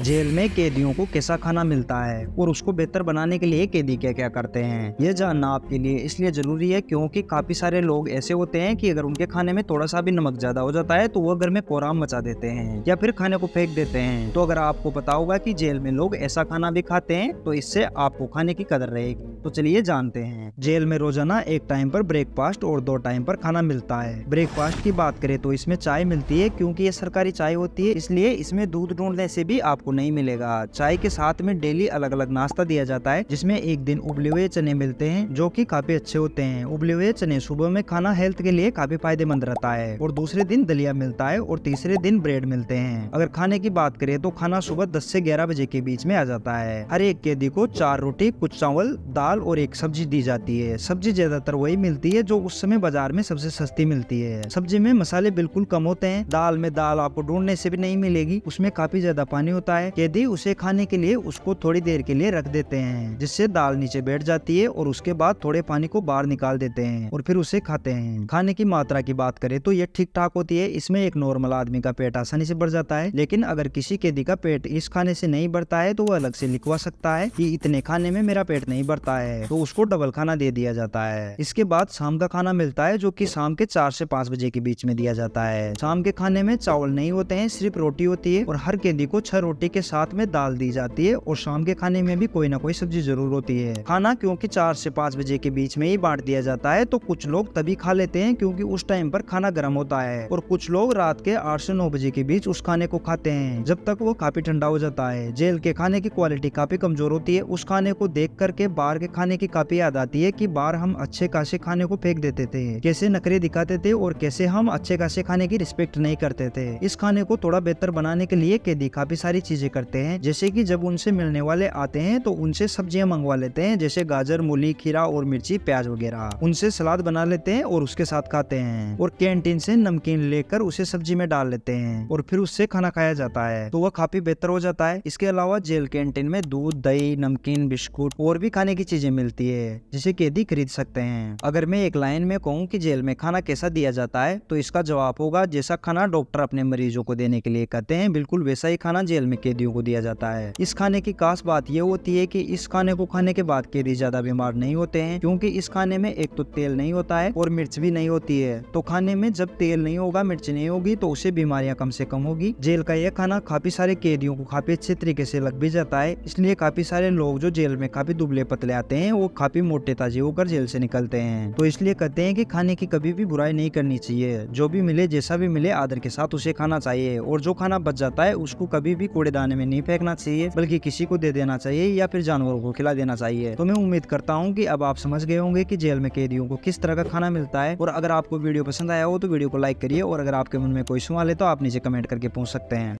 jail में कैदियों को कैसा खाना मिलता है और उसको बेहतर बनाने के लिए कैदी क्या क्या करते हैं ये जानना आपके लिए इसलिए जरूरी है क्योंकि काफी सारे लोग ऐसे होते हैं कि अगर उनके खाने में थोड़ा सा भी नमक ज्यादा हो जाता है तो वो घर में कोराम मचा देते हैं या फिर खाने को फेंक देते हैं तो अगर आपको पता होगा की जेल में लोग ऐसा खाना भी खाते हैं तो इससे आपको खाने की कदर रहेगी तो चलिए जानते हैं जेल में रोजाना एक टाइम पर ब्रेकफास्ट और दो टाइम पर खाना मिलता है ब्रेकफास्ट की बात करे तो इसमें चाय मिलती है क्यूँकी ये सरकारी चाय होती है इसलिए इसमें दूध ढूंढने से भी आप आपको नहीं मिलेगा चाय के साथ में डेली अलग अलग नाश्ता दिया जाता है जिसमे एक दिन उबले हुए चने मिलते हैं जो की काफी अच्छे होते हैं उबले हुए चने सुबह में खाना हेल्थ के लिए काफी फायदेमंद रहता है और दूसरे दिन दलिया मिलता है और तीसरे दिन ब्रेड मिलते हैं अगर खाने की बात करें तो खाना सुबह दस से ग्यारह बजे के बीच में आ जाता है हर एक कैदी को चार रोटी कुछ चावल दाल और एक सब्जी दी जाती है सब्जी ज्यादातर वही मिलती है जो उस समय बाजार में सबसे सस्ती मिलती है सब्जी में मसाले बिल्कुल कम होते हैं दाल में दाल आपको ढूंढने से भी नहीं मिलेगी उसमें काफी ज्यादा पानी होता होता है कैदी उसे खाने के लिए उसको थोड़ी देर के लिए रख देते हैं जिससे दाल नीचे बैठ जाती है और उसके बाद थोड़े पानी को बाहर निकाल देते हैं और फिर उसे खाते हैं खाने की मात्रा की बात करें तो ये ठीक ठाक होती है इसमें एक नॉर्मल आदमी का पेट आसानी से बढ़ जाता है लेकिन अगर किसी कैदी का पेट इस खाने से नहीं बढ़ता है तो वह अलग से लिखवा सकता है कि इतने खाने में मेरा पेट नहीं बढ़ता है तो उसको डबल खाना दे दिया जाता है इसके बाद शाम का खाना मिलता है जो की शाम के चार से पाँच बजे के बीच में दिया जाता है शाम के खाने में चावल नहीं होते हैं सिर्फ रोटी होती है और हर कैदी को छह रोटी रोटी के साथ में दाल दी जाती है और शाम के खाने में भी कोई ना कोई सब्जी जरूर होती है खाना क्योंकि चार से पाँच बजे के बीच में ही बांट दिया जाता है तो कुछ लोग तभी खा लेते हैं क्योंकि उस टाइम पर खाना गर्म होता है और कुछ लोग रात के आठ से नौ बजे के बीच उस खाने को खाते हैं जब तक वो काफी ठंडा हो जाता है जेल के खाने की क्वालिटी काफी कमजोर होती है उस खाने को देख करके बाहर के खाने की काफी याद आती है की बाहर हम अच्छे खासे खाने को फेंक देते थे कैसे नखरे दिखाते थे और कैसे हम अच्छे खासे खाने की रिस्पेक्ट नहीं करते थे इस खाने को थोड़ा बेहतर बनाने के लिए कैदी काफी सारी चीज़ें करते हैं जैसे कि जब उनसे मिलने वाले आते हैं तो उनसे सब्जियां मंगवा लेते हैं जैसे गाजर मूली खीरा और मिर्ची प्याज वगैरह उनसे सलाद बना लेते हैं और उसके साथ खाते हैं और कैंटीन से नमकीन लेकर उसे सब्जी में डाल लेते हैं और फिर उससे खाना खाया जाता है तो वह काफी बेहतर हो जाता है इसके अलावा जेल कैंटीन में दूध दही नमकीन बिस्कुट और भी खाने की चीजें मिलती है जिसे कैदी खरीद सकते हैं अगर मैं एक लाइन में कहूँ की जेल में खाना कैसा दिया जाता है तो इसका जवाब होगा जैसा खाना डॉक्टर अपने मरीजों को देने के लिए कहते हैं बिल्कुल वैसा ही खाना जेल में कैदियों को दिया जाता है इस खाने की खास बात यह होती है की इस खाने को खाने के बाद कैदी ज्यादा बीमार नहीं होते हैं क्यूँकी इस खाने में एक तो तेल नहीं होता है और मिर्च भी नहीं होती है तो खाने में जब तेल नहीं होगा मिर्च नहीं होगी तो उसे बीमारियां कम से कम होगी जेल का यह खाना काफी सारे कैदियों को काफी अच्छे तरीके से लग भी जाता है इसलिए काफी सारे लोग जो जेल में काफी दुबले पतले आते हैं वो काफी मोटे ताजे होकर जेल से निकलते हैं तो इसलिए कहते हैं कि खाने की कभी भी बुराई नहीं करनी चाहिए जो भी मिले जैसा भी मिले आदर के साथ उसे खाना चाहिए और जो खाना बच जाता है उसको कभी भी कूड़े दाने में नहीं फेंकना चाहिए बल्कि किसी को दे देना चाहिए या फिर जानवरों को खिला देना चाहिए तो मैं उम्मीद करता हूँ की अब आप समझ गए होंगे की जेल में कैदियों को किस तरह का खाना मिलता है और अगर आपको वीडियो पसंद आया हो तो वीडियो को लाइक करिए और अगर आपके मन में कोई सवाल है तो आप नीचे कमेंट करके पूछ सकते हैं